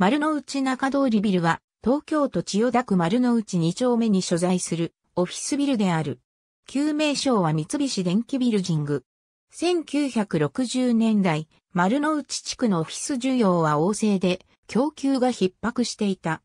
丸の内中通りビルは、東京都千代田区丸の内2丁目に所在するオフィスビルである。旧名称は三菱電機ビルジング。1960年代、丸の内地区のオフィス需要は旺盛で、供給が逼迫していた。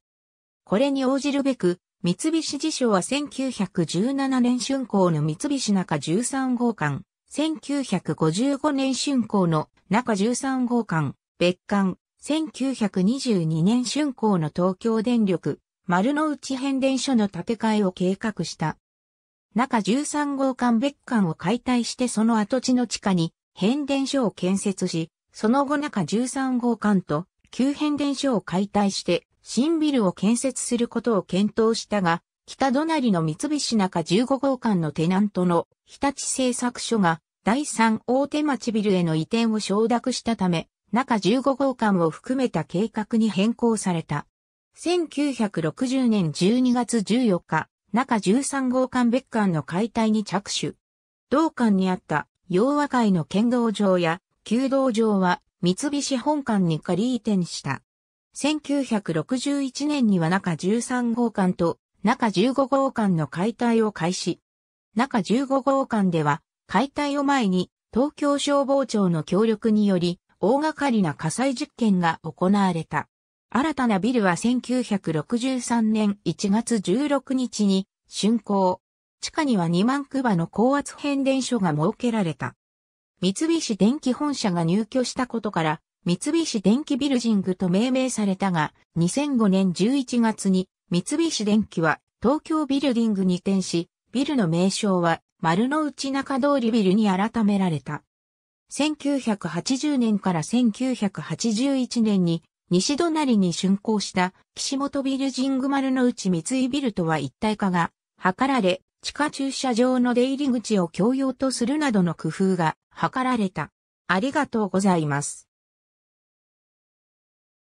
これに応じるべく、三菱自所は1917年竣工の三菱中13号館、1955年竣工の中13号館、別館、1922年春光の東京電力丸の内変電所の建て替えを計画した。中13号館別館を解体してその跡地の地下に変電所を建設し、その後中13号館と旧変電所を解体して新ビルを建設することを検討したが、北隣の三菱中15号館のテナントの日立製作所が第3大手町ビルへの移転を承諾したため、中15号館を含めた計画に変更された。1960年12月14日、中13号館別館の解体に着手。同館にあった洋和会の剣道場や弓道場は三菱本館に仮移転した。1961年には中13号館と中15号館の解体を開始。中15号館では解体を前に東京消防庁の協力により大掛かりな火災実験が行われた。新たなビルは1963年1月16日に竣工。地下には2万クバの高圧変電所が設けられた。三菱電機本社が入居したことから、三菱電機ビルジングと命名されたが、2005年11月に三菱電機は東京ビルディングに移転し、ビルの名称は丸の内中通りビルに改められた。1980年から1981年に西隣に竣工した岸本ビルジング丸の内三井ビルとは一体化が図られ、地下駐車場の出入り口を共用とするなどの工夫が図られた。ありがとうございます。